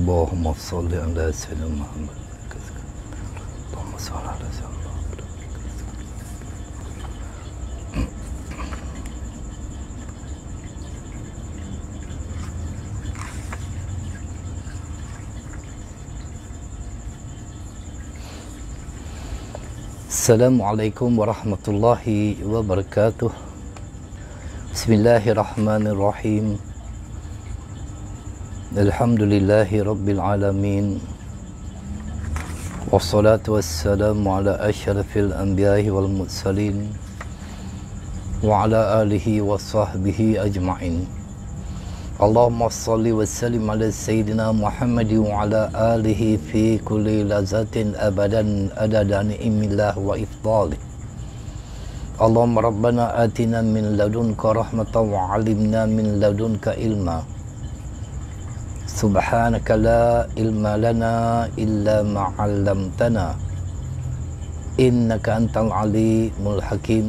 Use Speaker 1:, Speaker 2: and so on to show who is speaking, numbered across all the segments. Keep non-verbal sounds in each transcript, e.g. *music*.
Speaker 1: اللهم صل على سيدنا محمد اللهم صل على سيدنا محمد السلام عليكم ورحمة الله وبركاته بسم الله الرحمن الرحيم الحمد لله رب العالمين والصلاة والسلام على أشرف الأنبياء والمرسلين وعلى آله وصحبه أجمعين اللهم صل وسلم على سيدنا محمد وعلى آله في كل لحظة أبدا أدد نعم الله وإفضاله اللهم ربنا آتنا من لدنك رحمة وعلمنا من لدنك علما سبحانك لا علم لنا إلا ما علمتنا إنك أنت العليم الحكيم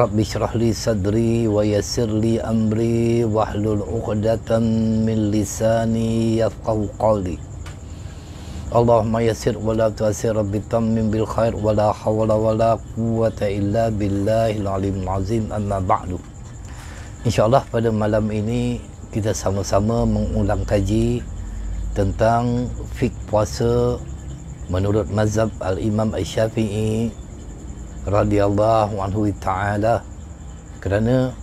Speaker 1: رب اشرح لي صدري ويسر لي أمري واحلل عقدة من لساني يفقه قولي اللهم يسر ولا تؤسر رب تمم بالخير ولا حول ولا قوة إلا بالله العلي العظيم أما بعد إن شاء الله pada malam ini kita sama-sama mengulang kaji tentang fik puasa menurut mazhab al-Imam Asy-Syafi'i radhiyallahu anhu taala kerana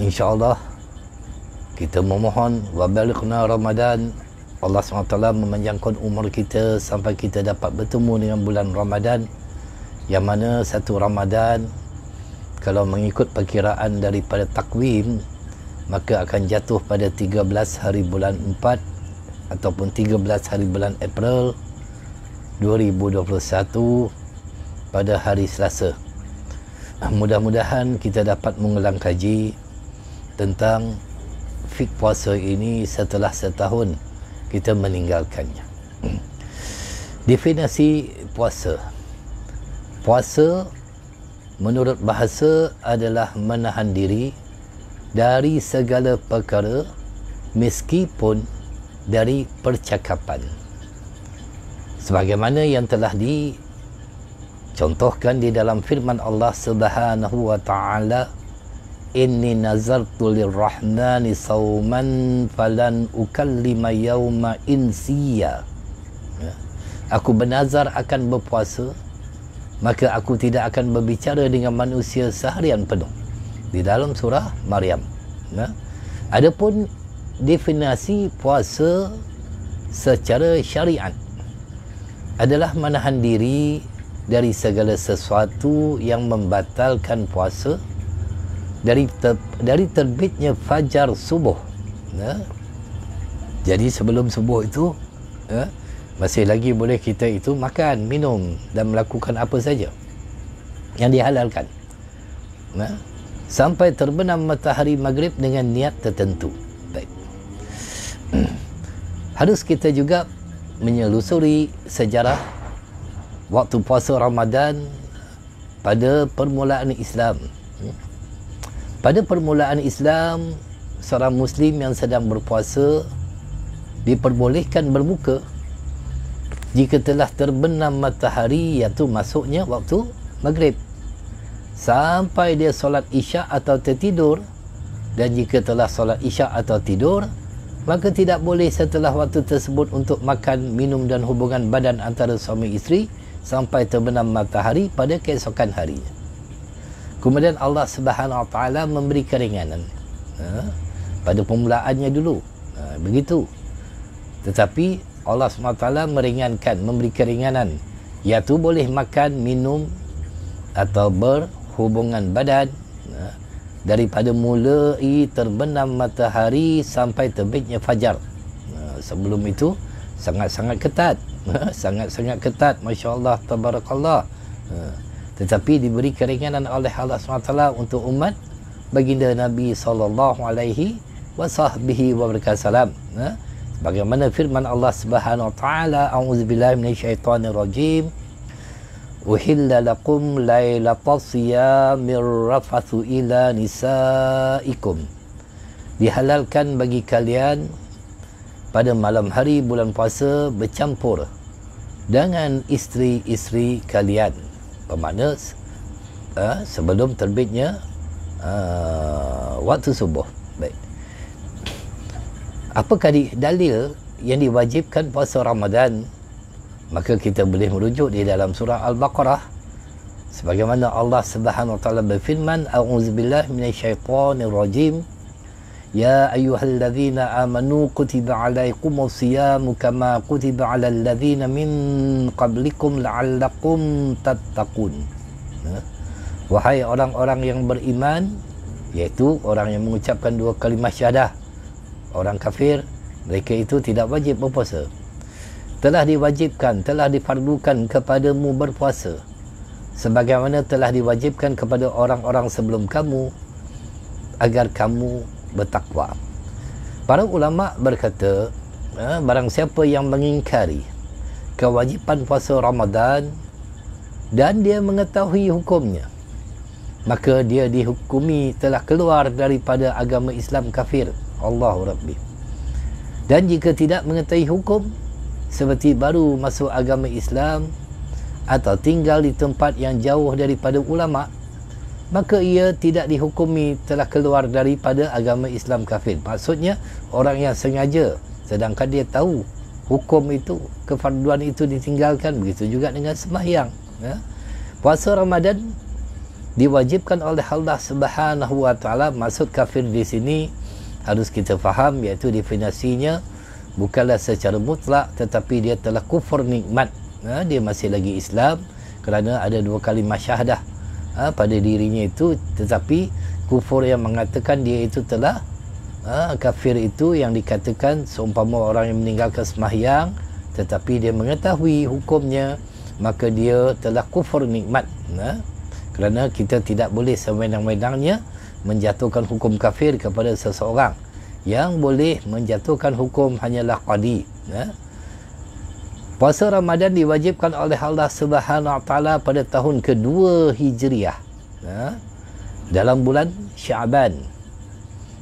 Speaker 1: Allah kita memohon wa balighna Ramadan Allah SWT memanjangkan umur kita sampai kita dapat bertemu dengan bulan Ramadan yang mana satu Ramadan kalau mengikut perkiraan daripada takwim maka akan jatuh pada 13 hari bulan 4 ataupun 13 hari bulan April 2021 pada hari Selasa. *clears throat* Mudah-mudahan kita dapat mengulang kaji tentang fik puasa ini setelah setahun kita meninggalkannya. *clears throat* Definasi puasa. Puasa menurut bahasa adalah menahan diri dari segala perkara meskipun dari percakapan sebagaimana yang telah di contohkan di dalam firman Allah Subhanahu wa taala inni nazartu lirrahmani sawman falan ukallima yawma insiya ya. aku bernazar akan berpuasa maka aku tidak akan berbicara dengan manusia seharian penuh di dalam surah Maryam. Ya. Adapun definisi puasa secara syariat adalah menahan diri dari segala sesuatu yang membatalkan puasa dari ter, dari terbitnya fajar subuh. Ya. Jadi sebelum subuh itu ya, masih lagi boleh kita itu makan, minum dan melakukan apa saja yang dihalalkan. Nah, ya sampai terbenam matahari maghrib dengan niat tertentu. Baik. Hmm. Harus kita juga menyelusuri sejarah waktu puasa Ramadan pada permulaan Islam. Hmm. Pada permulaan Islam, seorang Muslim yang sedang berpuasa diperbolehkan berbuka jika telah terbenam matahari iaitu masuknya waktu maghrib sampai dia solat isyak atau tertidur dan jika telah solat isyak atau tidur maka tidak boleh setelah waktu tersebut untuk makan, minum dan hubungan badan antara suami isteri sampai terbenam matahari pada keesokan harinya. Kemudian Allah Subhanahu Wa Taala memberi keringanan ha? pada permulaannya dulu. Ha, begitu. Tetapi Allah Subhanahu Taala meringankan, memberi keringanan iaitu boleh makan, minum atau ber hubungan badan ha, daripada mulai terbenam matahari sampai terbitnya fajar ha, sebelum itu sangat-sangat ketat ha, sangat-sangat ketat Masya Allah Tabarakallah tetapi diberi keringanan oleh Allah SWT untuk umat baginda Nabi SAW wa sahbihi wa berkasalam sebagaimana firman Allah SWT A'udzubillahimmanasyaitanirrojim rajim uhilla lakum lailatul siyamir rafathu ila nisaikum dihalalkan bagi kalian pada malam hari bulan puasa bercampur dengan isteri-isteri kalian bermakna uh, sebelum terbitnya uh, waktu subuh baik apakah dalil yang diwajibkan puasa Ramadan maka kita boleh merujuk di dalam surah al-baqarah sebagaimana Allah Subhanahu wa taala berfirman a'udzubillahi minasyaitonir rajim ya ayyuhalladzina amanu kutiba alaikumus siyam kama kutiba alal ladzina min qablikum la'allakum tattaqun ha? wahai orang-orang yang beriman iaitu orang yang mengucapkan dua kalimah syahadah orang kafir mereka itu tidak wajib berpuasa telah diwajibkan telah difardukan kepadamu berpuasa sebagaimana telah diwajibkan kepada orang-orang sebelum kamu agar kamu bertakwa para ulama berkata ha, barang siapa yang mengingkari kewajipan puasa Ramadan dan dia mengetahui hukumnya maka dia dihukumi telah keluar daripada agama Islam kafir Allahu Rabbi dan jika tidak mengetahui hukum seperti baru masuk agama Islam atau tinggal di tempat yang jauh daripada ulama maka ia tidak dihukumi telah keluar daripada agama Islam kafir maksudnya orang yang sengaja sedangkan dia tahu hukum itu kefarduan itu ditinggalkan begitu juga dengan sembahyang ya. puasa Ramadan diwajibkan oleh Allah Subhanahu wa taala maksud kafir di sini harus kita faham iaitu definasinya bukanlah secara mutlak tetapi dia telah kufur nikmat ha, dia masih lagi Islam kerana ada dua kali masyahadah ha, pada dirinya itu tetapi kufur yang mengatakan dia itu telah ha, kafir itu yang dikatakan seumpama orang yang meninggalkan semahyang tetapi dia mengetahui hukumnya maka dia telah kufur nikmat ha, kerana kita tidak boleh sewenang-wenangnya menjatuhkan hukum kafir kepada seseorang yang boleh menjatuhkan hukum hanyalah qadi ya. puasa Ramadan diwajibkan oleh Allah Subhanahu wa taala pada tahun kedua Hijriah ya. dalam bulan Syaban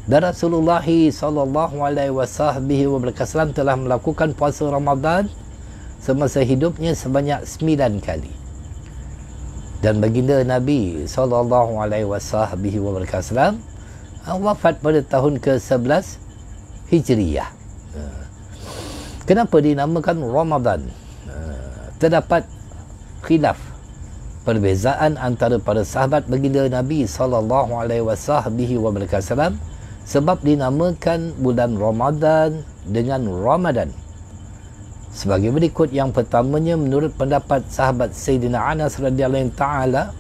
Speaker 1: dan Rasulullah sallallahu alaihi wasallam telah melakukan puasa Ramadan semasa hidupnya sebanyak 9 kali dan baginda Nabi sallallahu alaihi wasallam Ah, wafat pada tahun ke-11 Hijriah. Ah. Kenapa dinamakan Ramadan? Ah, terdapat khilaf perbezaan antara para sahabat baginda Nabi sallallahu alaihi wasallam sebab dinamakan bulan Ramadan dengan Ramadan. Sebagai berikut yang pertamanya menurut pendapat sahabat Sayyidina Anas radhiyallahu taala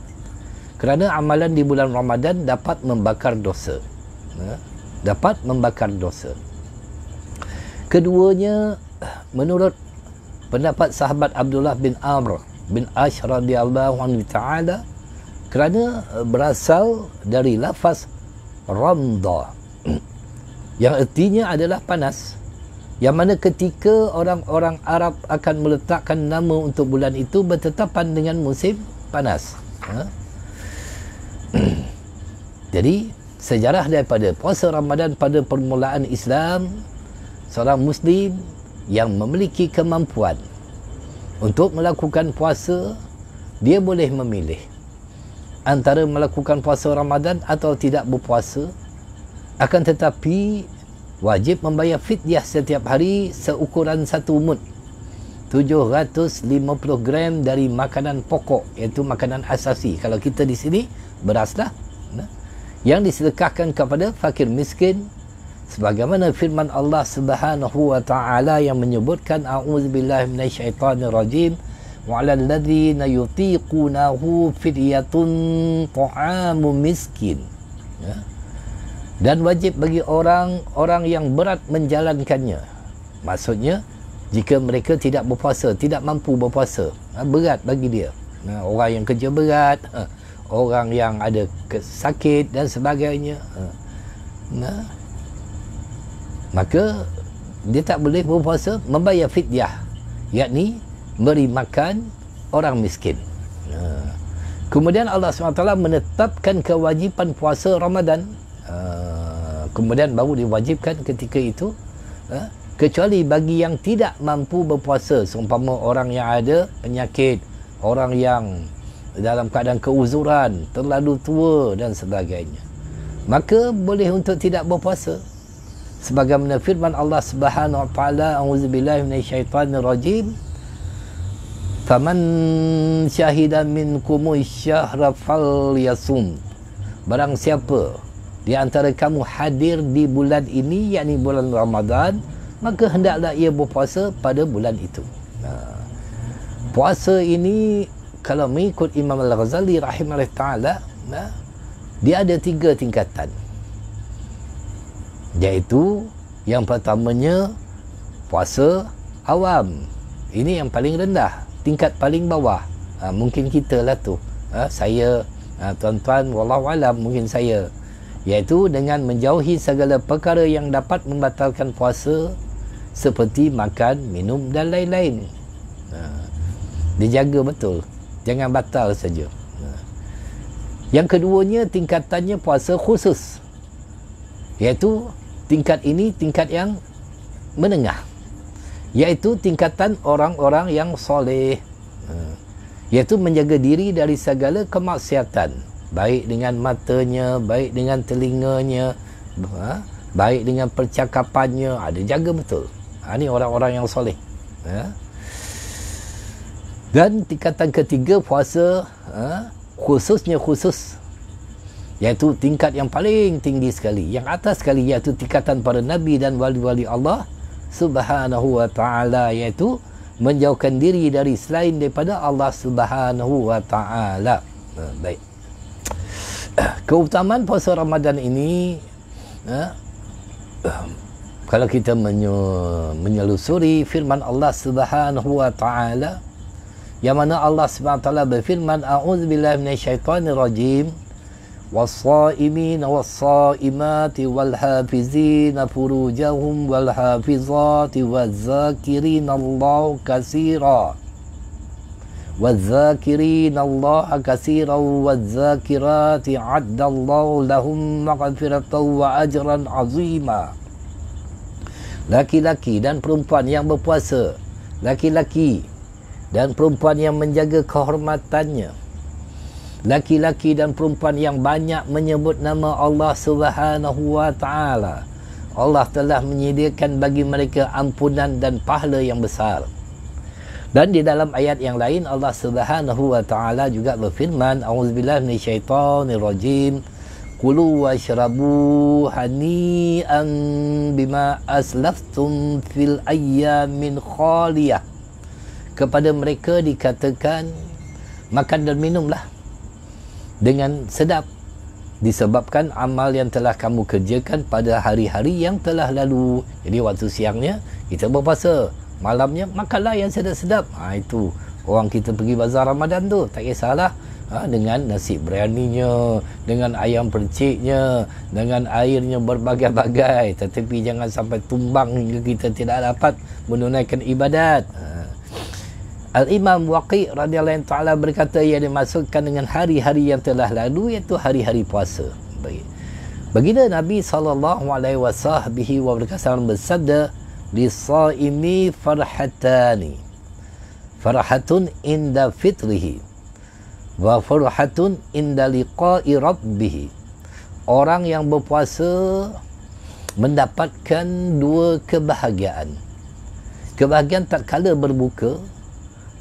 Speaker 1: kerana amalan di bulan Ramadan dapat membakar dosa. Ha? dapat membakar dosa. Keduanya menurut pendapat sahabat Abdullah bin Amr bin Ash radhiyallahu anhu taala kerana eh, berasal dari lafaz ramda *clears throat* yang artinya adalah panas yang mana ketika orang-orang Arab akan meletakkan nama untuk bulan itu bertetapan dengan musim panas ha? *clears throat* jadi sejarah daripada puasa Ramadan pada permulaan Islam seorang muslim yang memiliki kemampuan untuk melakukan puasa dia boleh memilih antara melakukan puasa Ramadan atau tidak berpuasa akan tetapi wajib membayar fidyah setiap hari seukuran satu mud 750 gram dari makanan pokok iaitu makanan asasi kalau kita di sini beraslah yang disedekahkan kepada fakir miskin sebagaimana firman Allah Subhanahu wa taala yang menyebutkan a'udzubillahi minasyaitonir rajim wa alladziina yutiqunahu fidyatun ta'amu miskin ya dan wajib bagi orang-orang yang berat menjalankannya maksudnya jika mereka tidak berpuasa tidak mampu berpuasa ha, berat bagi dia ha, orang yang kerja berat ha, orang yang ada sakit dan sebagainya ha. nah maka dia tak boleh berpuasa membayar fidyah yakni beri makan orang miskin ha. kemudian Allah SWT menetapkan kewajipan puasa Ramadan ha. kemudian baru diwajibkan ketika itu kecuali bagi yang tidak mampu berpuasa seumpama orang yang ada penyakit orang yang dalam keadaan keuzuran, terlalu tua dan sebagainya. Maka boleh untuk tidak berpuasa. Sebagaimana firman Allah Subhanahu wa taala, "A'udzu billahi minasyaitonir rajim." Faman syahida minkum syahra falyasum. Barang siapa di antara kamu hadir di bulan ini yakni bulan Ramadan, maka hendaklah ia berpuasa pada bulan itu. Puasa ini kalau mengikut Imam Al-Ghazali rahimahullah ta'ala nah, dia ada tiga tingkatan iaitu yang pertamanya puasa awam ini yang paling rendah tingkat paling bawah ha, mungkin kita lah tu ha, saya ah, tuan tuan walau wallahualam mungkin saya iaitu dengan menjauhi segala perkara yang dapat membatalkan puasa seperti makan, minum dan lain-lain ha, dia jaga betul jangan batal saja yang keduanya tingkatannya puasa khusus iaitu tingkat ini tingkat yang menengah iaitu tingkatan orang-orang yang soleh iaitu menjaga diri dari segala kemaksiatan baik dengan matanya baik dengan telinganya ha? baik dengan percakapannya ada jaga betul ini ha, orang-orang yang soleh ya dan tingkatan ketiga puasa ha, khususnya khusus iaitu tingkat yang paling tinggi sekali yang atas sekali iaitu tingkatan para nabi dan wali-wali Allah subhanahu wa taala iaitu menjauhkan diri dari selain daripada Allah subhanahu wa taala ha, baik *clears throat* keutamaan puasa Ramadan ini ha, kalau kita menyelusuri firman Allah subhanahu wa taala yang mana Allah SWT berfirman a'udzubillahi minasyaitonirrajim والصائمين والصائمات والحافظين فروجهم والحافظات والذاكرين الله كثيرا والذاكرين الله كثيرا والذاكرات عد الله لهم مغفرة وأجرا عظيما laki-laki dan perempuan yang berpuasa laki-laki dan perempuan yang menjaga kehormatannya laki-laki dan perempuan yang banyak menyebut nama Allah Subhanahu wa taala Allah telah menyediakan bagi mereka ampunan dan pahala yang besar dan di dalam ayat yang lain Allah Subhanahu wa taala juga berfirman auzubillahi minasyaitonir rajim kulu washrabu an bima aslaftum fil ayyamin khaliyah kepada mereka dikatakan makan dan minumlah dengan sedap disebabkan amal yang telah kamu kerjakan pada hari-hari yang telah lalu jadi waktu siangnya kita berpuasa malamnya makanlah yang sedap-sedap ha, itu orang kita pergi bazar Ramadan tu tak kisahlah ha, dengan nasi beraninya dengan ayam perciknya dengan airnya berbagai-bagai tetapi jangan sampai tumbang hingga kita tidak dapat menunaikan ibadat ha, Al-Imam Waqi radhiyallahu taala berkata ia dimaksudkan dengan hari-hari yang telah lalu iaitu hari-hari puasa. Baik. Baginda Nabi sallallahu alaihi wasahbihi wa berkasan bersabda di saimi farhatani. Farhatun inda fitrihi wa farhatun inda liqa'i rabbih. Orang yang berpuasa mendapatkan dua kebahagiaan. Kebahagiaan tak kala berbuka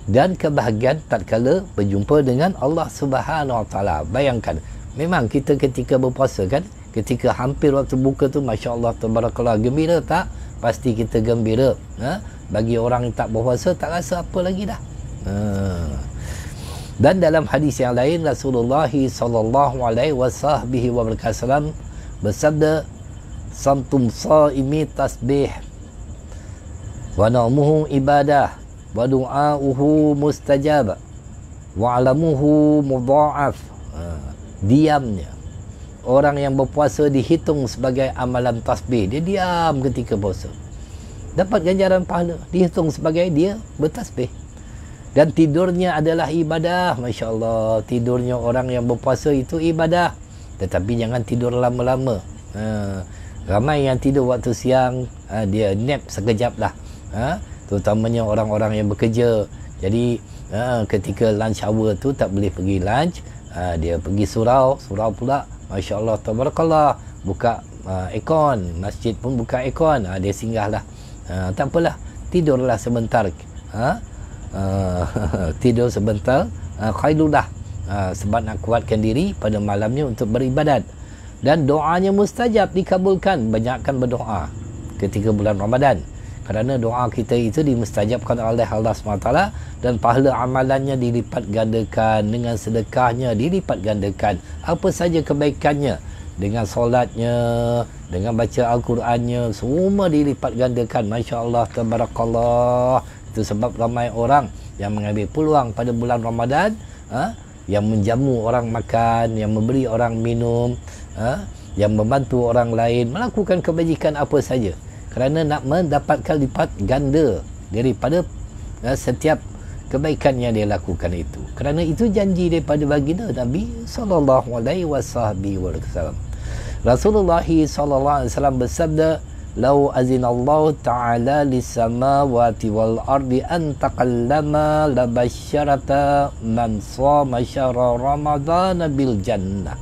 Speaker 1: dan kebahagiaan tak tatkala berjumpa dengan Allah Subhanahu Wa Taala. Bayangkan, memang kita ketika berpuasa kan, ketika hampir waktu buka tu masya-Allah tabarakallah gembira tak? Pasti kita gembira. Ha? Bagi orang yang tak berpuasa tak rasa apa lagi dah. Ha. Dan dalam hadis yang lain Rasulullah sallallahu alaihi Wasallam wa barakallahu bersabda santum saimi tasbih wa namuhu ibadah wa du'auhu mustajab wa alamuhu mudha'af diamnya orang yang berpuasa dihitung sebagai amalan tasbih dia diam ketika puasa dapat ganjaran pahala dihitung sebagai dia bertasbih dan tidurnya adalah ibadah Masya Allah tidurnya orang yang berpuasa itu ibadah tetapi jangan tidur lama-lama ha. ramai yang tidur waktu siang ha, dia nap sekejaplah. ha. Ah, terutamanya orang-orang yang bekerja jadi uh, ketika lunch hour tu tak boleh pergi lunch uh, dia pergi surau surau pula Masya Allah buka uh, aircon masjid pun buka aircon uh, dia singgahlah uh, tak apalah tidurlah sebentar ha uh, *laughs* tidur sebentar uh, khailulah uh, sebab nak kuatkan diri pada malamnya untuk beribadat dan doanya mustajab dikabulkan banyakkan berdoa ketika bulan Ramadan kerana doa kita itu dimustajabkan oleh Allah SWT dan pahala amalannya dilipat gandakan dengan sedekahnya dilipat gandakan apa saja kebaikannya dengan solatnya dengan baca Al-Qurannya semua dilipat gandakan Masya Allah Tabarakallah itu sebab ramai orang yang mengambil peluang pada bulan Ramadan ha? yang menjamu orang makan yang memberi orang minum ha? yang membantu orang lain melakukan kebajikan apa saja kerana nak mendapatkan lipat ganda daripada uh, setiap kebaikan yang dia lakukan itu kerana itu janji daripada baginda Nabi sallallahu alaihi wasallam Rasulullah sallallahu alaihi wasallam bersabda law azinallahu ta'ala lis samawati wal ardi an taqallama la basyarata man sama syahr ramadhana bil jannah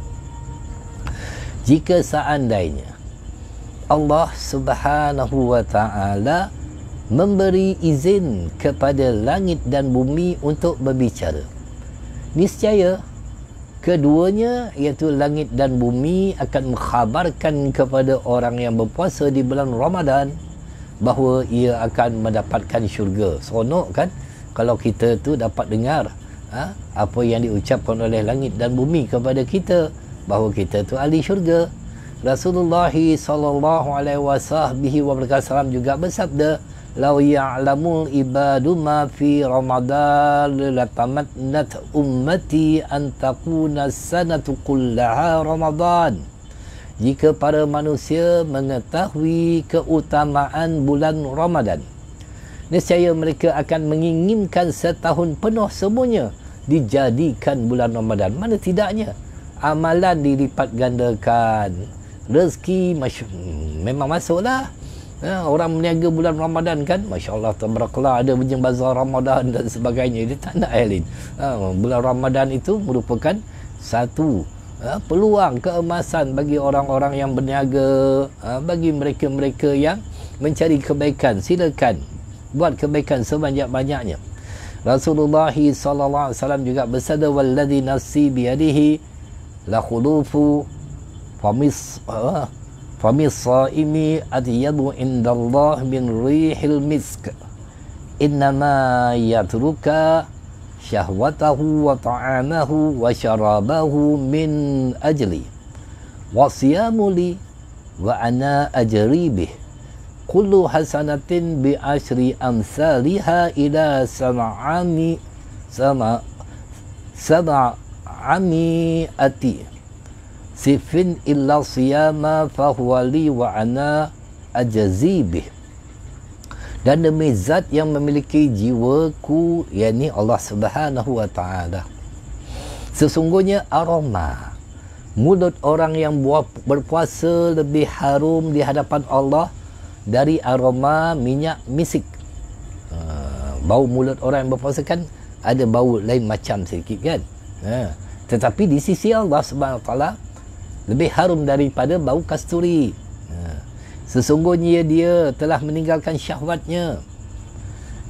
Speaker 1: jika seandainya Allah Subhanahu wa taala memberi izin kepada langit dan bumi untuk berbicara. Niscaya keduanya iaitu langit dan bumi akan mengkhabarkan kepada orang yang berpuasa di bulan Ramadan bahawa ia akan mendapatkan syurga. Seronok kan kalau kita tu dapat dengar ha? apa yang diucapkan oleh langit dan bumi kepada kita bahawa kita tu ahli syurga. Rasulullah sallallahu alaihi wasahbihi wa wasallam juga bersabda law ya'lamu ibadu ma fi ramadan latamannat ummati an taquna sanatu kullaha ramadan jika para manusia mengetahui keutamaan bulan Ramadan nescaya mereka akan menginginkan setahun penuh semuanya dijadikan bulan Ramadan mana tidaknya amalan dilipat gandakan rezeki masy- memang masuklah ya, orang meniaga bulan Ramadan kan Masya Allah tabarakallah ada punya bazar Ramadan dan sebagainya dia tak nak Aileen ha, bulan Ramadan itu merupakan satu ha, peluang keemasan bagi orang-orang yang berniaga ha, bagi mereka-mereka yang mencari kebaikan silakan buat kebaikan sebanyak-banyaknya Rasulullah sallallahu alaihi wasallam juga bersabda wallazi nafsi bi yadihi la khulufu فمص آه. فمن الصائم أطيب عند الله من ريح المسك إنما يترك شهوته وطعامه وشرابه من أجلي وصيام لي وأنا أجري به كل حسنة بعشر أمثالها إلى سبع سبع, عمي سبعمائة sifin illa siyama fahuwa li wa ana ajazibih dan demi zat yang memiliki jiwaku yakni Allah Subhanahu wa taala sesungguhnya aroma mulut orang yang berpuasa lebih harum di hadapan Allah dari aroma minyak misik ha, bau mulut orang yang berpuasa kan ada bau lain macam sedikit kan ha, tetapi di sisi Allah Subhanahu wa taala lebih harum daripada bau kasturi ha. sesungguhnya dia telah meninggalkan syahwatnya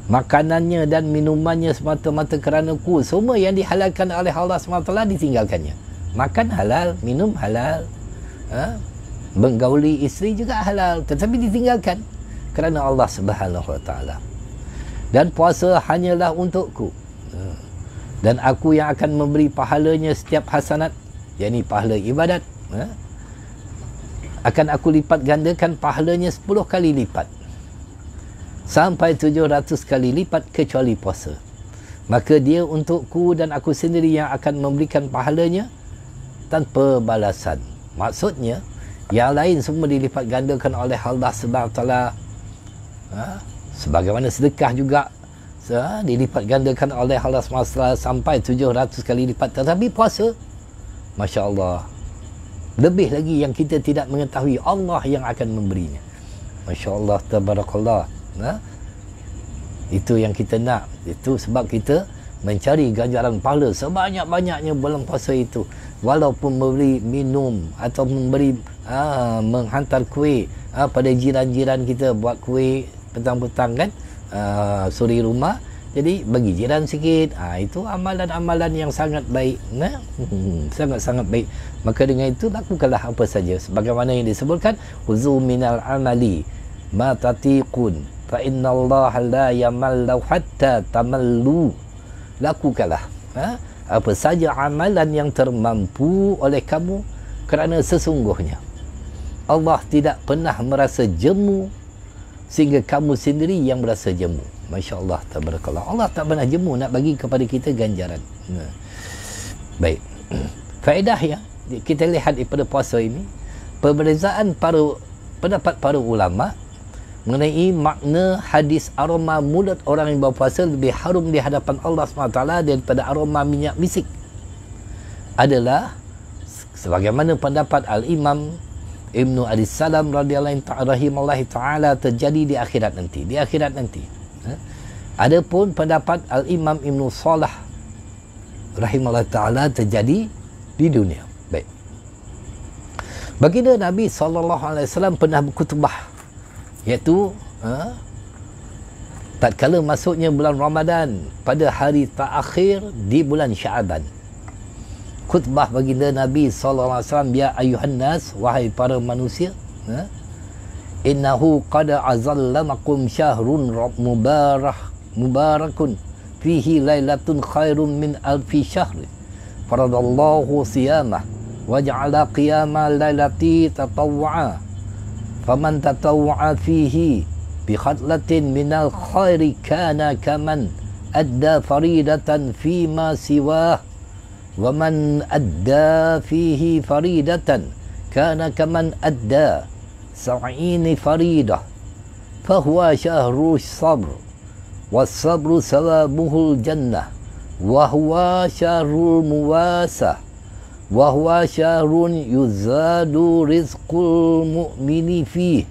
Speaker 1: makanannya dan minumannya semata-mata kerana ku semua yang dihalalkan oleh Allah SWT lah ditinggalkannya makan halal, minum halal ha? menggauli isteri juga halal tetapi ditinggalkan kerana Allah Subhanahu Wa Taala. Dan puasa hanyalah untukku. Ha. Dan aku yang akan memberi pahalanya setiap hasanat, yakni pahala ibadat ya, akan aku lipat gandakan pahalanya 10 kali lipat sampai 700 kali lipat kecuali puasa maka dia untukku dan aku sendiri yang akan memberikan pahalanya tanpa balasan maksudnya yang lain semua dilipat gandakan oleh Allah SWT ha? sebagaimana sedekah juga ha? dilipat gandakan oleh Allah SWT sampai 700 kali lipat tetapi puasa Masya Allah lebih lagi yang kita tidak mengetahui Allah yang akan memberinya Masya Allah tabarakallah ha? itu yang kita nak itu sebab kita mencari ganjaran pahala sebanyak-banyaknya bulan puasa itu walaupun memberi minum atau memberi ha, menghantar kuih ha, pada jiran-jiran kita buat kuih petang-petang kan ha, suri rumah jadi bagi jiran sikit. Ha, itu amalan-amalan yang sangat baik. Nah, hmm, sangat-sangat baik. Maka dengan itu lakukanlah apa saja sebagaimana yang disebutkan khuzu minal amali ma tatiqun fa innallaha la yamallu hatta tamallu. Lakukanlah. Ha? Apa saja amalan yang termampu oleh kamu kerana sesungguhnya Allah tidak pernah merasa jemu sehingga kamu sendiri yang merasa jemu. Masya Allah tabarakallah. Allah tak pernah jemu nak bagi kepada kita ganjaran. Nah. Baik. *clears throat* Faedah ya. Kita lihat daripada puasa ini. Perbezaan para, pendapat para ulama mengenai makna hadis aroma mulut orang yang berpuasa lebih harum di hadapan Allah SWT daripada aroma minyak misik adalah sebagaimana pendapat Al-Imam Ibnu Adi Salam radhiyallahu anhu rahimallahu taala terjadi di akhirat nanti di akhirat nanti Eh? Adapun pendapat Al-Imam Ibn Salah rahimahullah ta'ala terjadi di dunia. Baik. Baginda Nabi sallallahu alaihi wasallam pernah berkhutbah yaitu ha, eh, kalau masuknya bulan Ramadan pada hari terakhir di bulan Syaaban. Khutbah baginda Nabi sallallahu alaihi wasallam ya ayuhan nas wahai para manusia ha, إنه قد أظلمكم شهر مبارك مبارك فيه ليلة خير من ألف شهر فرض الله صيامه وجعل قيام الليلة تطوعا فمن تطوع فيه بخطلة من الخير كان كمن أدى فريدة فيما سواه ومن أدى فيه فريدة كان كمن أدى سعين فريضة فهو شهر الصبر والصبر ثوابه الجنة وهو شهر المواسة وهو شهر يزاد رزق المؤمن فيه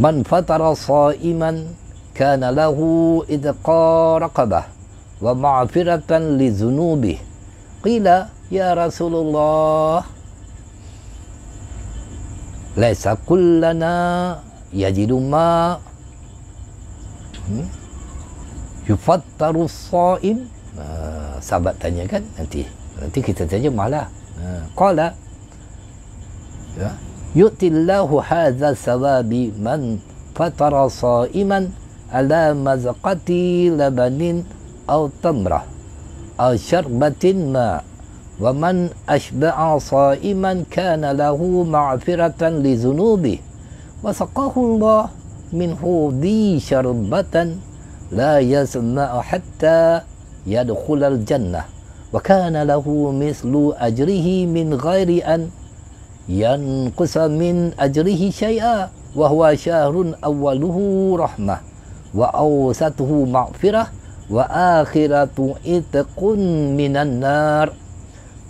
Speaker 1: من فطر صائما كان له إذقى رقبة ومعفرة لذنوبه قيل يا رسول الله laisa kullana yajidu ma hmm? yufattaru sa'im uh, ha, sahabat tanya kan nanti nanti kita tanya malah ha, qala ya yutillahu hadza sababi man fatara sa'iman ala mazqati labanin atau tamrah aw syarbatin ma' ومن أشبع صائما كان له معفرة لذنوبه وسقاه الله منه ذي شربة لا يسمع حتى يدخل الجنة وكان له مثل أجره من غير أن ينقص من أجره شيئا وهو شهر أوله رحمة وأوسطه مغفرة وآخرة إتق من النار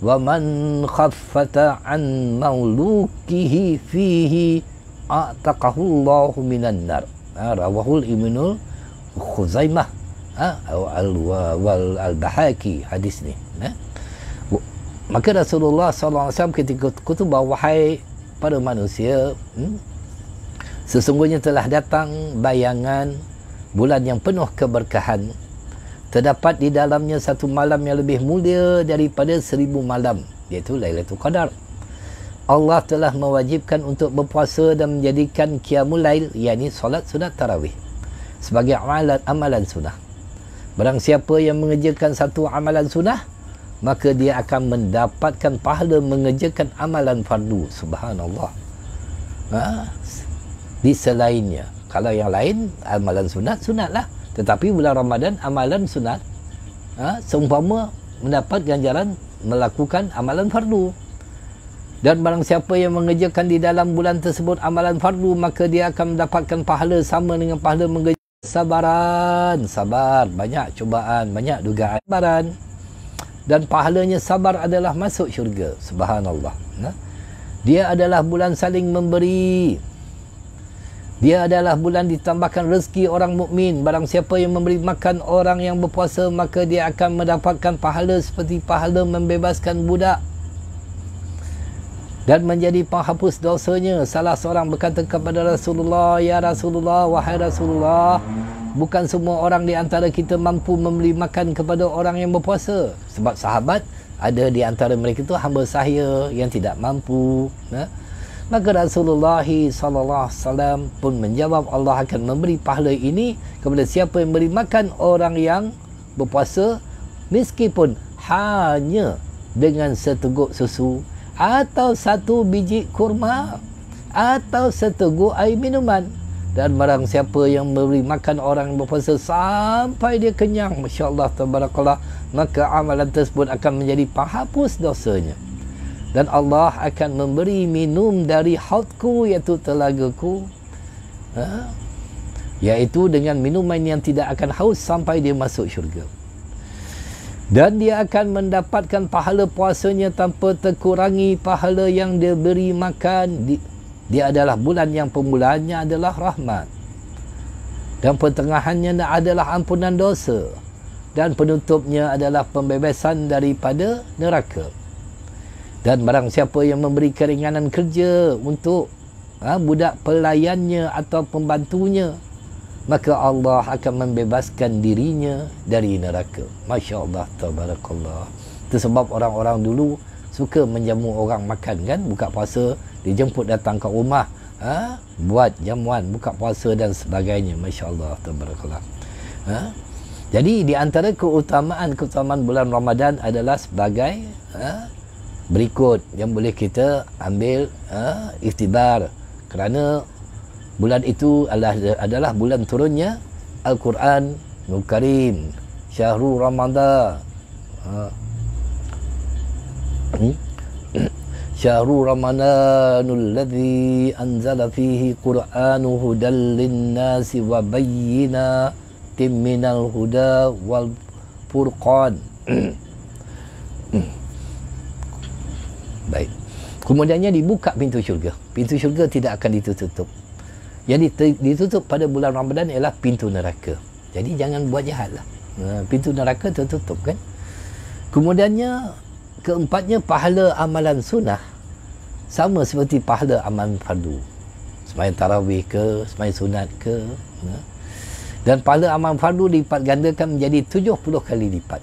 Speaker 1: ومن خفت عن مولوكه فيه أعتقه الله من النار رواه الإمام الخزيمة أو البحاكي حديث ني Maka Rasulullah SAW ketika kutubah wahai para manusia Sesungguhnya telah datang bayangan bulan yang penuh keberkahan terdapat di dalamnya satu malam yang lebih mulia daripada seribu malam iaitu Lailatul Qadar Allah telah mewajibkan untuk berpuasa dan menjadikan Qiyamul Lail iaitu solat sunat tarawih sebagai amalan, amalan sunnah barang siapa yang mengerjakan satu amalan sunnah maka dia akan mendapatkan pahala mengerjakan amalan fardu subhanallah ha? di selainnya kalau yang lain amalan sunat sunatlah tetapi bulan Ramadan amalan sunat ha, seumpama mendapat ganjaran melakukan amalan fardu. Dan barang siapa yang mengerjakan di dalam bulan tersebut amalan fardu maka dia akan mendapatkan pahala sama dengan pahala mengerjakan sabaran. Sabar, banyak cubaan, banyak dugaan. Sabaran. Dan pahalanya sabar adalah masuk syurga. Subhanallah. Ha? Dia adalah bulan saling memberi. Dia adalah bulan ditambahkan rezeki orang mukmin. Barang siapa yang memberi makan orang yang berpuasa maka dia akan mendapatkan pahala seperti pahala membebaskan budak dan menjadi penghapus dosanya. Salah seorang berkata kepada Rasulullah, "Ya Rasulullah, wahai Rasulullah, bukan semua orang di antara kita mampu memberi makan kepada orang yang berpuasa." Sebab sahabat ada di antara mereka itu hamba saya yang tidak mampu, ya. Maka Rasulullah SAW pun menjawab Allah akan memberi pahala ini kepada siapa yang memberi makan orang yang berpuasa meskipun hanya dengan seteguk susu atau satu biji kurma atau seteguk air minuman dan barang siapa yang memberi makan orang yang berpuasa sampai dia kenyang masya-Allah tabarakallah maka amalan tersebut akan menjadi penghapus dosanya dan Allah akan memberi minum dari hautku iaitu telagaku ha? iaitu dengan minuman yang tidak akan haus sampai dia masuk syurga dan dia akan mendapatkan pahala puasanya tanpa terkurangi pahala yang dia beri makan dia adalah bulan yang permulaannya adalah rahmat dan pertengahannya adalah ampunan dosa dan penutupnya adalah pembebasan daripada neraka dan barang siapa yang memberi keringanan kerja untuk ha, budak pelayannya atau pembantunya maka Allah akan membebaskan dirinya dari neraka Masya Allah Tabarakallah itu sebab orang-orang dulu suka menjamu orang makan kan buka puasa dijemput datang ke rumah ha? buat jamuan buka puasa dan sebagainya Masya Allah Tabarakallah ha? jadi di antara keutamaan keutamaan bulan Ramadan adalah sebagai ha? berikut yang boleh kita ambil uh, ha, iktibar kerana bulan itu adalah, adalah bulan turunnya Al-Quran Al-Karim Syahrul Ramadhan ha. hmm? *clears throat* Syahrul Ramadhanul Ladhi Anzala Fihi Quran Hudal Linnasi Wa Bayina Timminal Huda Wal Furqan *clears throat* hmm. Kemudiannya dibuka pintu syurga. Pintu syurga tidak akan ditutup. Yang ditutup pada bulan Ramadan ialah pintu neraka. Jadi jangan buat jahat lah. Ha, pintu neraka tertutup kan. Kemudiannya keempatnya pahala amalan sunnah. Sama seperti pahala amalan fardu. Semayang tarawih ke, semayang sunat ke. Ha? Dan pahala amalan fardu dilipat gandakan menjadi 70 kali lipat.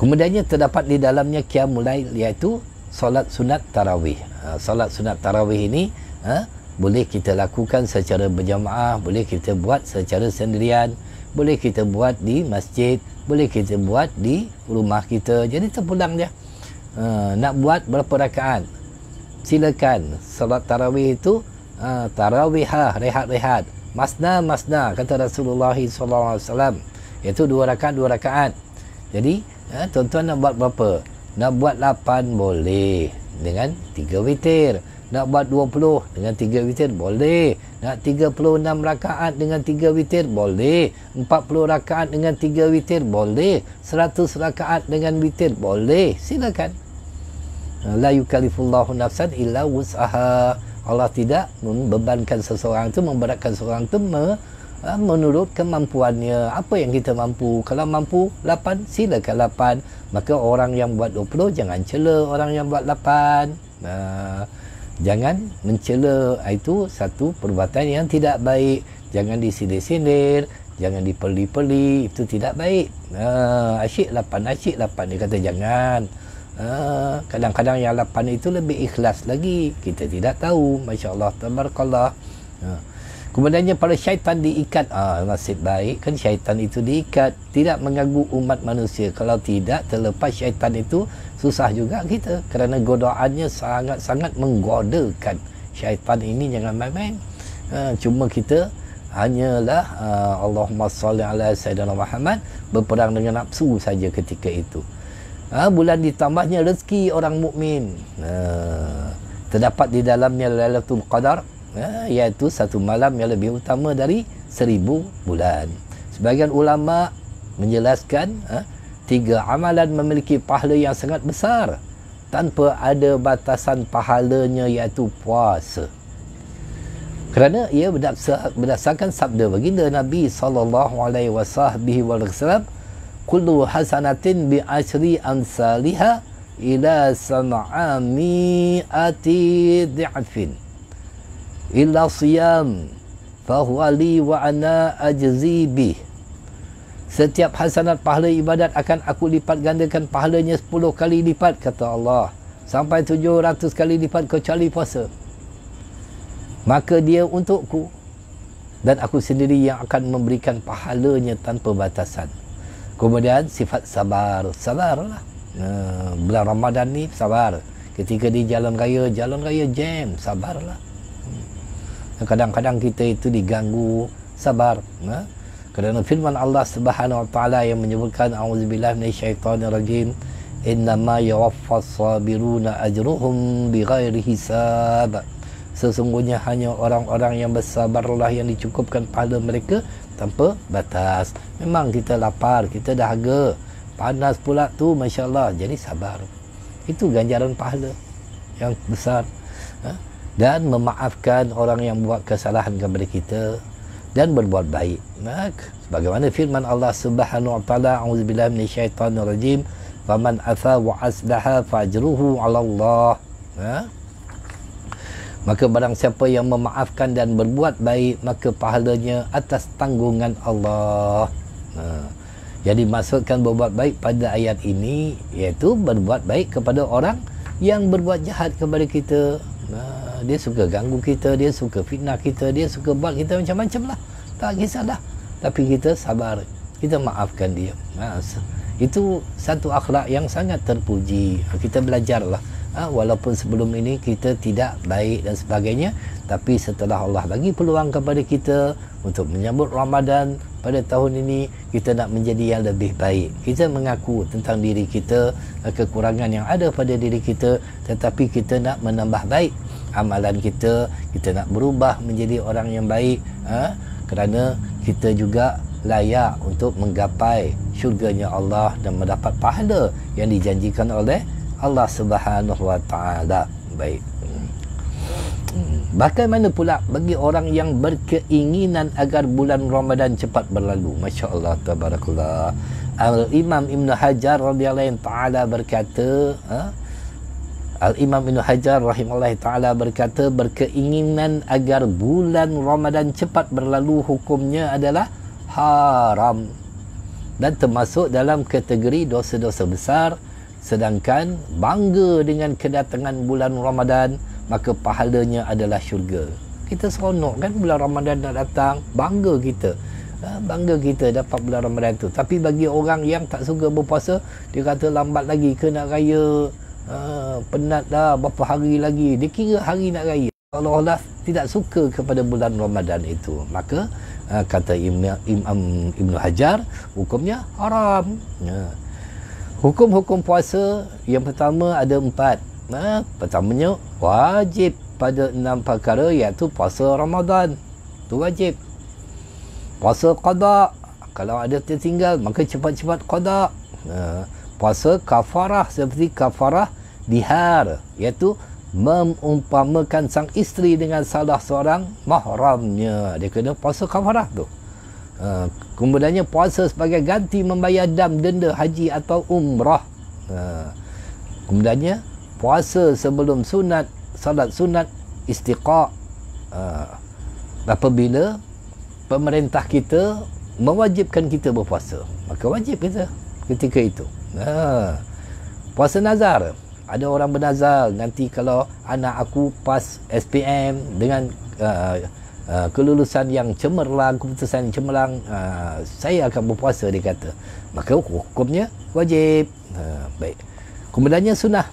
Speaker 1: Kemudiannya terdapat di dalamnya kiamulail iaitu solat sunat tarawih. Ha, solat sunat tarawih ini ha, boleh kita lakukan secara berjamaah, boleh kita buat secara sendirian, boleh kita buat di masjid, boleh kita buat di rumah kita. Jadi terpulang dia. Ha, nak buat berapa rakaat? Silakan. Solat tarawih itu ha, tarawihlah rehat-rehat. Masna masna kata Rasulullah SAW. Iaitu dua rakaat, dua rakaat. Jadi, ha, tuan-tuan nak buat berapa? Nak buat 8 boleh dengan 3 witir. Nak buat 20 dengan 3 witir boleh. Nak 36 rakaat dengan 3 witir boleh. 40 rakaat dengan 3 witir boleh. 100 rakaat dengan witir boleh. Silakan. La yukallifullahu nafsan illa wus'aha. Allah tidak membebankan seseorang itu, memberatkan seseorang itu menurut kemampuannya. Apa yang kita mampu? Kalau mampu 8 silakan 8 maka orang yang buat 20 jangan cela orang yang buat 8 uh, jangan mencela itu satu perbuatan yang tidak baik jangan disindir-sindir jangan dipeli-peli itu tidak baik uh, asyik 8 asyik 8 dia kata jangan uh, kadang-kadang yang 8 itu lebih ikhlas lagi kita tidak tahu masya-Allah tabarakallah uh. Kemudiannya para syaitan diikat. Ah, nasib baik kan syaitan itu diikat. Tidak mengganggu umat manusia. Kalau tidak terlepas syaitan itu susah juga kita. Kerana godaannya sangat-sangat menggodakan. Syaitan ini jangan main-main. Ah, cuma kita hanyalah ah, Allahumma salli ala Sayyidina Muhammad berperang dengan nafsu saja ketika itu. Ha, bulan ditambahnya rezeki orang mukmin. Ha, terdapat di dalamnya Lailatul Qadar Ha, iaitu satu malam yang lebih utama dari seribu bulan. Sebagian ulama menjelaskan ha, tiga amalan memiliki pahala yang sangat besar tanpa ada batasan pahalanya iaitu puasa. Kerana ia berdasarkan sabda baginda Nabi saw. alaihi kullu hasanatin bi asri amsalihha ila sam'ami ati dhafin illa siyam fahuwa li wa ana ajzi setiap hasanat pahala ibadat akan aku lipat gandakan pahalanya 10 kali lipat kata Allah sampai 700 kali lipat kecuali puasa maka dia untukku dan aku sendiri yang akan memberikan pahalanya tanpa batasan kemudian sifat sabar sabar lah bulan Ramadan ni sabar ketika di jalan raya jalan raya jam sabarlah kadang-kadang kita itu diganggu sabar ha? kerana firman Allah Subhanahu wa taala yang menyebutkan auzubillahi minasyaitonirrajim innama yuwaffas sabiruna ajruhum bighairi hisab sesungguhnya hanya orang-orang yang bersabarlah yang dicukupkan pahala mereka tanpa batas memang kita lapar kita dahaga panas pula tu masya-Allah jadi sabar itu ganjaran pahala yang besar ha? dan memaafkan orang yang buat kesalahan kepada kita dan berbuat baik mak bagaimana firman Allah Subhanahu wa taala auzubillahi minasyaitonir rajim faman afa wa aslaha fajruhu ala Allah ha? maka barang siapa yang memaafkan dan berbuat baik maka pahalanya atas tanggungan Allah ha. jadi maksudkan berbuat baik pada ayat ini iaitu berbuat baik kepada orang yang berbuat jahat kepada kita ha dia suka ganggu kita dia suka fitnah kita dia suka buat kita macam-macam lah tak kisah dah tapi kita sabar kita maafkan dia ha, itu satu akhlak yang sangat terpuji ha, kita belajar lah ha, walaupun sebelum ini kita tidak baik dan sebagainya tapi setelah Allah bagi peluang kepada kita untuk menyambut Ramadan pada tahun ini kita nak menjadi yang lebih baik kita mengaku tentang diri kita ha, kekurangan yang ada pada diri kita tetapi kita nak menambah baik amalan kita kita nak berubah menjadi orang yang baik ha? kerana kita juga layak untuk menggapai syurganya Allah dan mendapat pahala yang dijanjikan oleh Allah Subhanahu Wa Taala baik hmm. Bagaimana pula bagi orang yang berkeinginan agar bulan Ramadan cepat berlalu? Masya Allah, Tabarakullah. Al-Imam Ibn Hajar r.a berkata, ha? Al-Imam Ibn Hajar rahimahullah ta'ala berkata berkeinginan agar bulan Ramadan cepat berlalu hukumnya adalah haram dan termasuk dalam kategori dosa-dosa besar sedangkan bangga dengan kedatangan bulan Ramadan maka pahalanya adalah syurga kita seronok kan bulan Ramadan dah datang bangga kita ha, bangga kita dapat bulan Ramadan tu tapi bagi orang yang tak suka berpuasa dia kata lambat lagi ke nak raya Ha, penat dah berapa hari lagi. Dia kira hari nak raya. Allah Allah tidak suka kepada bulan Ramadan itu. Maka ha, kata Imam Ibn Hajar, hukumnya haram. Ha. Hukum-hukum puasa yang pertama ada empat. Ha, pertamanya wajib pada enam perkara iaitu puasa Ramadan. Itu wajib. Puasa qada. Kalau ada tertinggal maka cepat-cepat qada. Ha puasa kafarah seperti kafarah dihar iaitu memumpamakan sang isteri dengan salah seorang mahramnya dia kena puasa kafarah tu uh, kemudiannya puasa sebagai ganti membayar dam denda haji atau umrah uh, kemudiannya puasa sebelum sunat salat sunat istiqa' uh, apabila pemerintah kita mewajibkan kita berpuasa maka wajib kita ketika itu ha. puasa nazar ada orang bernazar nanti kalau anak aku pas SPM dengan uh, uh, kelulusan yang cemerlang keputusan yang cemerlang uh, saya akan berpuasa dia kata maka hukumnya wajib uh, baik kemudiannya sunnah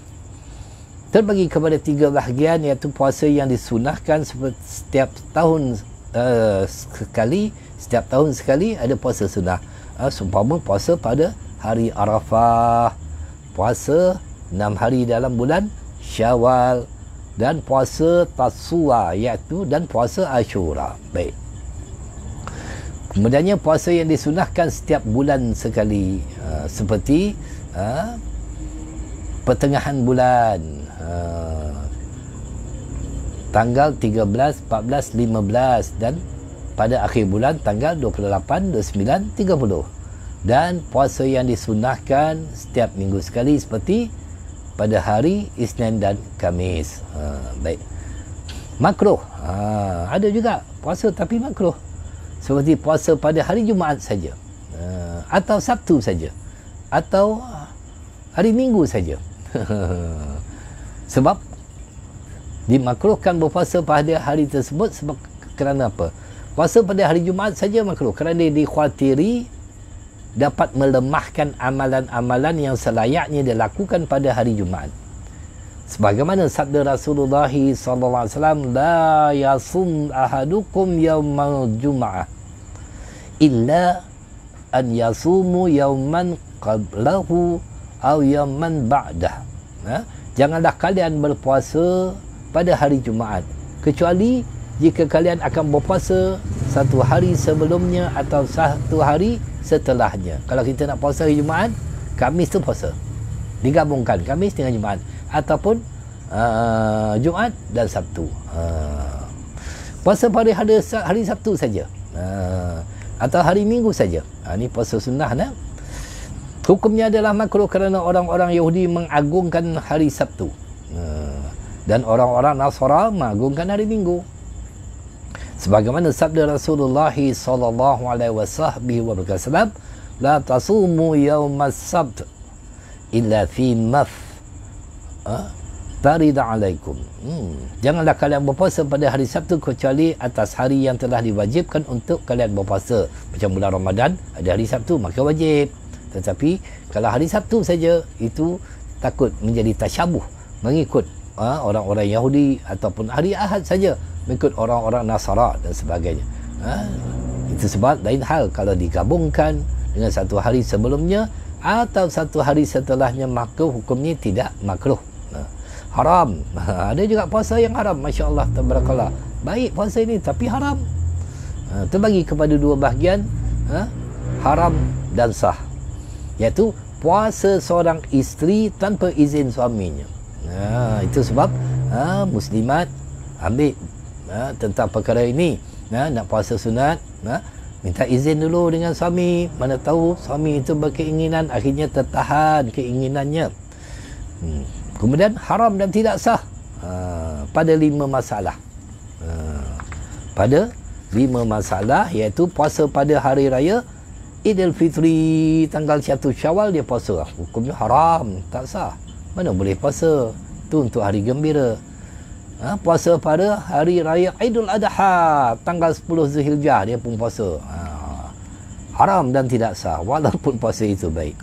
Speaker 1: terbagi kepada tiga bahagian iaitu puasa yang disunahkan setiap tahun uh, sekali setiap tahun sekali ada puasa sunnah uh, seumpama puasa pada hari Arafah puasa enam hari dalam bulan Syawal dan puasa Tasua iaitu dan puasa Ashura baik kemudiannya puasa yang disunahkan setiap bulan sekali uh, seperti uh, pertengahan bulan uh, tanggal 13, 14, 15 dan pada akhir bulan tanggal 28, 29, 30 dan puasa yang disunahkan setiap minggu sekali seperti pada hari Isnin dan Kamis. Ha, baik. makro Ha, ada juga puasa tapi makro Seperti puasa pada hari Jumaat saja. Ha, atau Sabtu saja. Atau hari Minggu saja. *laughs* sebab dimakruhkan berpuasa pada hari tersebut sebab kerana apa? Puasa pada hari Jumaat saja makruh kerana dikhawatiri dapat melemahkan amalan-amalan yang selayaknya dilakukan pada hari Jumaat. Sebagaimana sabda Rasulullah sallallahu alaihi wasallam la yasum ahadukum yawmal jumaah illa an yasumu yawman qablahu aw yawman ha? Janganlah kalian berpuasa pada hari Jumaat kecuali jika kalian akan berpuasa satu hari sebelumnya atau satu hari setelahnya kalau kita nak puasa hari Jumaat Kamis tu puasa digabungkan Kamis dengan Jumaat ataupun uh, Jumaat dan Sabtu uh, puasa pada hari, hari Sabtu saja uh, atau hari Minggu saja uh, ni puasa sunnah nah. hukumnya adalah makruh kerana orang-orang Yahudi mengagungkan hari Sabtu uh, dan orang-orang Nasrallah mengagungkan hari Minggu sebagaimana sabda Rasulullah sallallahu alaihi Wasallam, wa berkata: la tasumu yawm as-sabt illa fi maf ha? tarid alaikum hmm. janganlah kalian berpuasa pada hari Sabtu kecuali atas hari yang telah diwajibkan untuk kalian berpuasa macam bulan Ramadan ada hari Sabtu maka wajib tetapi kalau hari Sabtu saja itu takut menjadi tasyabuh mengikut ha, orang-orang Yahudi ataupun hari Ahad saja mengikut orang-orang Nasara dan sebagainya. Ha? Itu sebab lain hal kalau digabungkan dengan satu hari sebelumnya atau satu hari setelahnya maka hukumnya tidak makruh. Ha. Haram. Ha, ada juga puasa yang haram. Masya Allah. Tabarakallah. Baik puasa ini tapi haram. Ha, terbagi kepada dua bahagian. Ha, haram dan sah. Iaitu puasa seorang isteri tanpa izin suaminya ha, itu sebab ha, muslimat ambil ha, tentang perkara ini ha, nak puasa sunat ha, minta izin dulu dengan suami mana tahu suami itu berkeinginan akhirnya tertahan keinginannya hmm. kemudian haram dan tidak sah ha, pada lima masalah ha, pada lima masalah iaitu puasa pada hari raya Idul Fitri tanggal 1 Syawal dia puasa hukumnya haram tak sah mana boleh puasa Itu untuk hari gembira ha? Puasa pada hari raya Aidul Adha Tanggal 10 Zulhijjah dia pun puasa ha. Haram dan tidak sah Walaupun puasa itu baik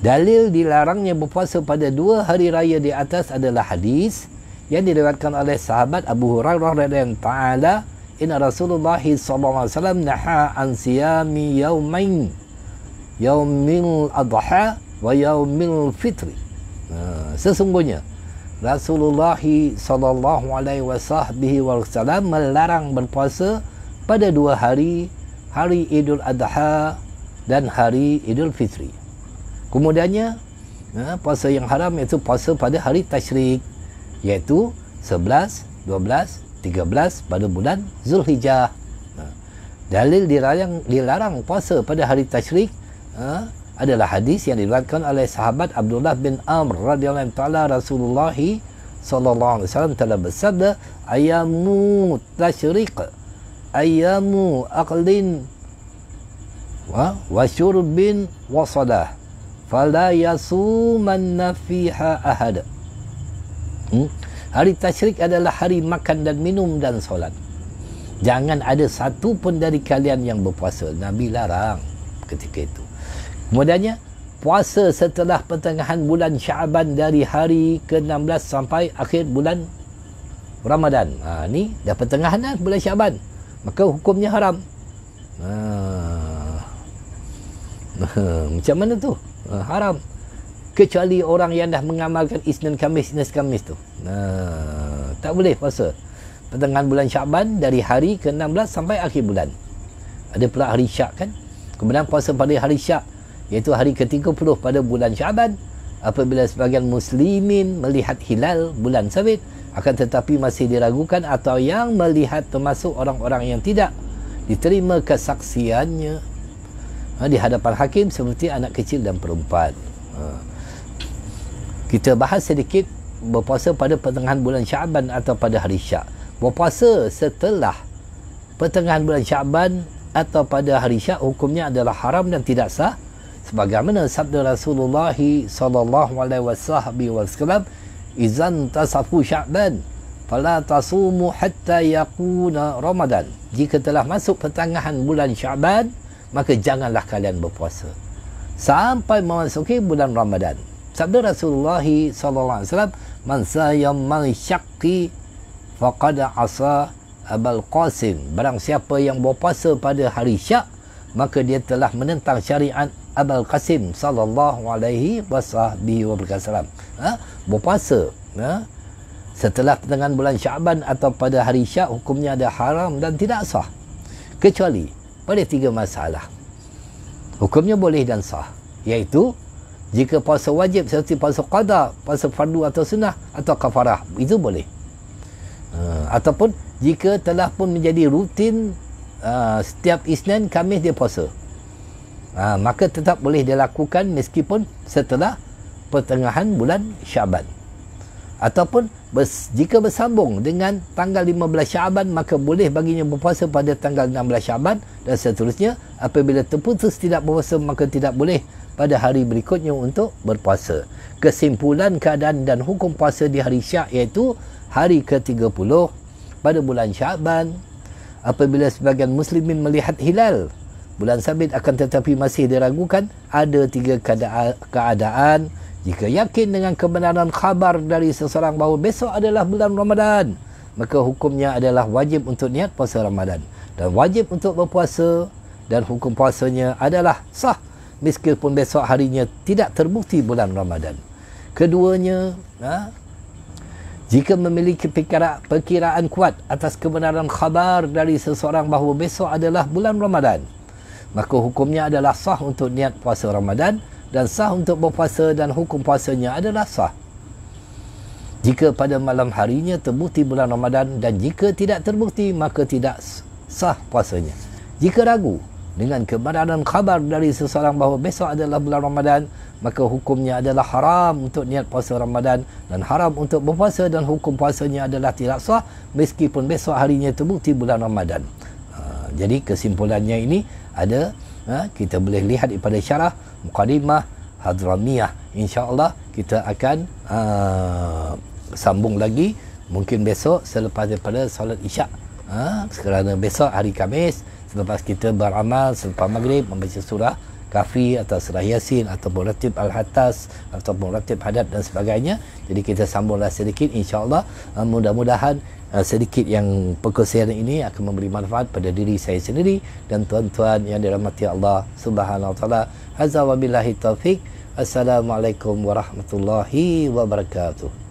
Speaker 1: Dalil dilarangnya berpuasa pada dua hari raya di atas adalah hadis yang diriwayatkan oleh sahabat Abu Hurairah radhiyallahu taala inna Rasulullah SAW naha an siyami yawmain yaumil adha wa yaumil fitri Ha, sesungguhnya Rasulullah sallallahu alaihi wasallam melarang berpuasa pada dua hari hari Idul Adha dan hari Idul Fitri kemudiannya ha, puasa yang haram iaitu puasa pada hari Tashrik iaitu 11, 12, 13 pada bulan Zulhijjah ha, dalil dilarang, dilarang puasa pada hari Tashrik adalah hadis yang diriwayatkan oleh sahabat Abdullah bin Amr radhiyallahu taala Rasulullah sallallahu alaihi wasallam telah bersabda ayamu tasyriq ayamu aqlin wa wa syurbin wa salah fala yasumanna fiha ahad hmm? hari tasyrik adalah hari makan dan minum dan solat jangan ada satu pun dari kalian yang berpuasa nabi larang ketika itu Kemudiannya, puasa setelah pertengahan bulan Syaban dari hari ke-16 sampai akhir bulan Ramadhan. Ha, ni dah pertengahan dah bulan Syaban. Maka hukumnya haram. Ha. *laughs* ha. Macam mana tu? Ha, haram. Kecuali orang yang dah mengamalkan Isnin Kamis, Isnin Kamis tu. Ha. Tak boleh puasa. Pertengahan bulan Syaban dari hari ke-16 sampai akhir bulan. Ada pula hari Syak kan? Kemudian puasa pada hari Syak iaitu hari ke-30 pada bulan Syaban apabila sebahagian muslimin melihat hilal bulan sabit akan tetapi masih diragukan atau yang melihat termasuk orang-orang yang tidak diterima kesaksiannya ha, di hadapan hakim seperti anak kecil dan perempuan ha. kita bahas sedikit berpuasa pada pertengahan bulan Syaban atau pada hari Syak berpuasa setelah pertengahan bulan Syaban atau pada hari Syak hukumnya adalah haram dan tidak sah sebagaimana sabda Rasulullah sallallahu alaihi wasallam izan tasafu sya'ban fala tasumu hatta yakuna Ramadhan. jika telah masuk pertengahan bulan sya'ban maka janganlah kalian berpuasa sampai memasuki bulan Ramadhan. sabda Rasulullah sallallahu alaihi wasallam man sayam man syaqqi faqad asa abal qasim barang siapa yang berpuasa pada hari syak maka dia telah menentang syariat Abul Qasim sallallahu alaihi wasallam. Ha? Berpuasa, ha? Setelah dengan bulan Syaban atau pada hari Syak hukumnya ada haram dan tidak sah. Kecuali pada tiga masalah. Hukumnya boleh dan sah, iaitu jika puasa wajib seperti puasa qada, puasa fardu atau sunnah atau kafarah, itu boleh. Ha, ataupun jika telah pun menjadi rutin uh, setiap Isnin Kamis dia puasa ha, maka tetap boleh dilakukan meskipun setelah pertengahan bulan Syaban ataupun bers, jika bersambung dengan tanggal 15 Syaban maka boleh baginya berpuasa pada tanggal 16 Syaban dan seterusnya apabila terputus tidak berpuasa maka tidak boleh pada hari berikutnya untuk berpuasa kesimpulan keadaan dan hukum puasa di hari Syak iaitu hari ke-30 pada bulan Syaban apabila sebagian muslimin melihat hilal bulan sabit akan tetapi masih diragukan ada tiga keadaan jika yakin dengan kebenaran khabar dari seseorang bahawa besok adalah bulan Ramadan maka hukumnya adalah wajib untuk niat puasa Ramadan dan wajib untuk berpuasa dan hukum puasanya adalah sah meskipun besok harinya tidak terbukti bulan Ramadan keduanya ha, jika memiliki perkiraan, perkiraan kuat atas kebenaran khabar dari seseorang bahawa besok adalah bulan Ramadan maka hukumnya adalah sah untuk niat puasa Ramadan dan sah untuk berpuasa dan hukum puasanya adalah sah. Jika pada malam harinya terbukti bulan Ramadan dan jika tidak terbukti maka tidak sah puasanya. Jika ragu dengan kebenaran khabar dari seseorang bahawa besok adalah bulan Ramadan maka hukumnya adalah haram untuk niat puasa Ramadan dan haram untuk berpuasa dan hukum puasanya adalah tidak sah meskipun besok harinya terbukti bulan Ramadan. Ah, jadi kesimpulannya ini ada ha, kita boleh lihat daripada syarah mukadimah hadramiyah insyaallah kita akan ha, sambung lagi mungkin besok selepas daripada solat isyak ha, kerana besok hari Kamis selepas kita beramal selepas maghrib membaca surah kafi atau surah yasin atau muratib al-hattas atau muratib hadad dan sebagainya jadi kita sambunglah sedikit insyaAllah ha, mudah-mudahan Eh, sedikit yang perkongsian ini akan memberi manfaat pada diri saya sendiri dan tuan-tuan yang dirahmati Allah Subhanahu wa taala. Hazza wa billahi taufik. Assalamualaikum warahmatullahi wabarakatuh.